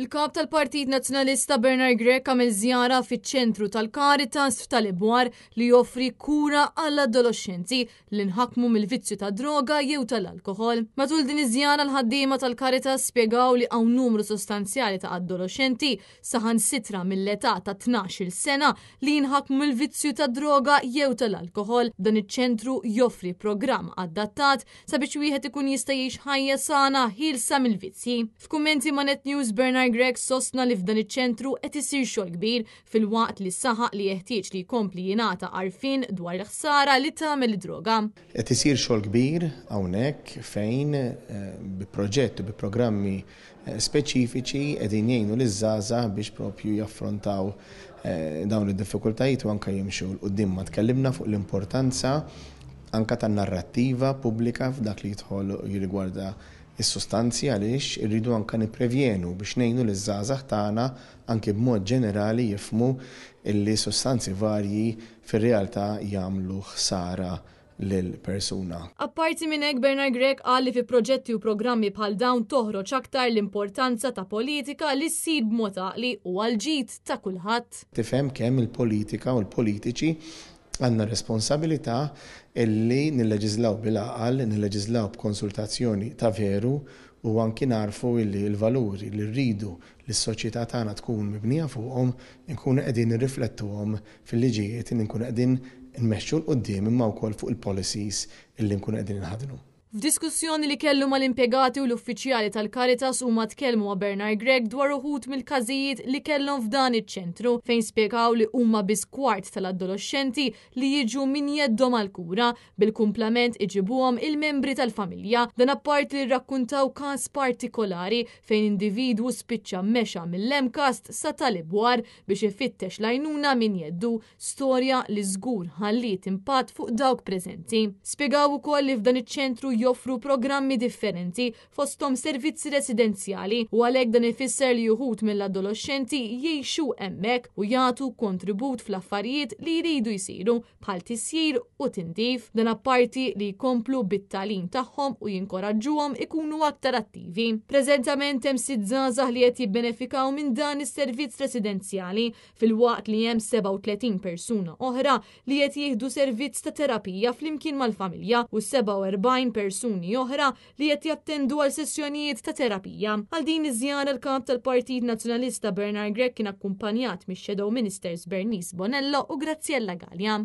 Il-kap tal-Partit Nazzjonalista Bernard Grek għamil żjara fiċ-ċentru tal-Karitas f'Talibwar li joffri kura għall adolescenti li nħakmu mill-vizzju ta' droga jew tal-alkohol. Matul din iż-żjara l-ħaddiema tal-Karitas spjegaw li għaw numru sostanzjali ta' adolescenti saħan sitra mill-età ta' 12 sena li nħakmu mill-vizzju ta' droga jew tal-alkohol. Dan iċ-ċentru joffri programm adattat sabiex wieħed ikun jista' jgħix ħajja sana ħilsa mill-vizzji. F'kummenti ma' Net News Bernard Greg sostna li f'dan iċ-ċentru qed isir xogħol kbir fil-waqt li saħaq li jeħtieġ li jkompli jingħata għarfien dwar il-ħsara li tagħmel id-droga. Qed isir xogħol kbir hawnhekk fejn eh, bi proġett u bi programmi eh, speċifiċi qegħdin jgħinu liż-żgħażagħ biex propju jaffrontaw eh, dawn id-diffikultajiet u anke jimxu l-qudiem ma tkellimna fuq l-importanza anka tan narrattiva pubblika f'dak li jidħol jirrigwarda is-sustanzi għaliex irridu anka niprevjenu biex nejnu l żgħażagħ tagħna anke b'mod ġenerali jifmu illi sustanzi varji fir-realtà jagħmlu ħsara l-persuna. Apparti minn hekk Bernard Grek qal li fi proġetti u programmi bħal dawn toħroġ aktar l-importanza ta' politika li s-sib mota għaqli u għalġit ta' kulħadd. Tifhem kemm il-politika u l-politiċi għanna responsabilità illi nil-leġizlaw bil-aqal, nilleġizlaw b'konsultazzjoni ta' veru u għanki narfu illi l-valuri li rridu li s-soċjetà tagħna tkun mibnija fuqhom nkun qegħdin nirriflettuhom fil-liġijiet, nkun qegħdin nmexxu l qoddim imma wkoll fuq il-policies illi nkun qegħdin nħadnu. F'diskussjoni li kellu mal-impjegati u l-uffiċjali tal-Karitas huma tkellmu ma' Bernard Gregg dwar uħut mill-każijiet li kellhom f'dan iċ-ċentru fejn spjegaw li huma biss kwart tal adolosċenti li jiġu min jeddhom għall kura bil-kumplament iġibuhom il-membri tal-familja dan apparti li rrakkuntaw każ partikolari fejn individwu spiċċa mexa mill-lemkast sa tal-ibwar biex ifittex lajnuna min jeddu storja li żgur ħalliet impatt fuq dawk preżenti. Spjegaw ukoll li f'dan iċ-ċentru joffru programmi differenti fostom servizzi residenzjali u għalhekk dan ifisser li juħut mill-adolescenti jgħixu hemmhekk u jagħtu kontribut fl-affarijiet li jridu jsiru bħal tisir u tindif dan apparti li jkomplu bit-talim tagħhom u jinkoraġġuhom ikunu aktar attivi. Preżentament hemm sitt żgħażagħ li qed jibbenefikaw minn dan is-servizz residenzjali fil-waqt li hemm 37 persuna oħra li qed jieħdu servizz ta' terapija flimkien mal-familja u 47 persuna persuni oħra li qed jattendu għal sessjonijiet ta' terapija. Għal din iż-żjara l-kap tal-Partit Nazzjonalista Bernard Grek kien akkumpanjat mix-Shadow Ministers Bernice Bonello u Graziella Galja.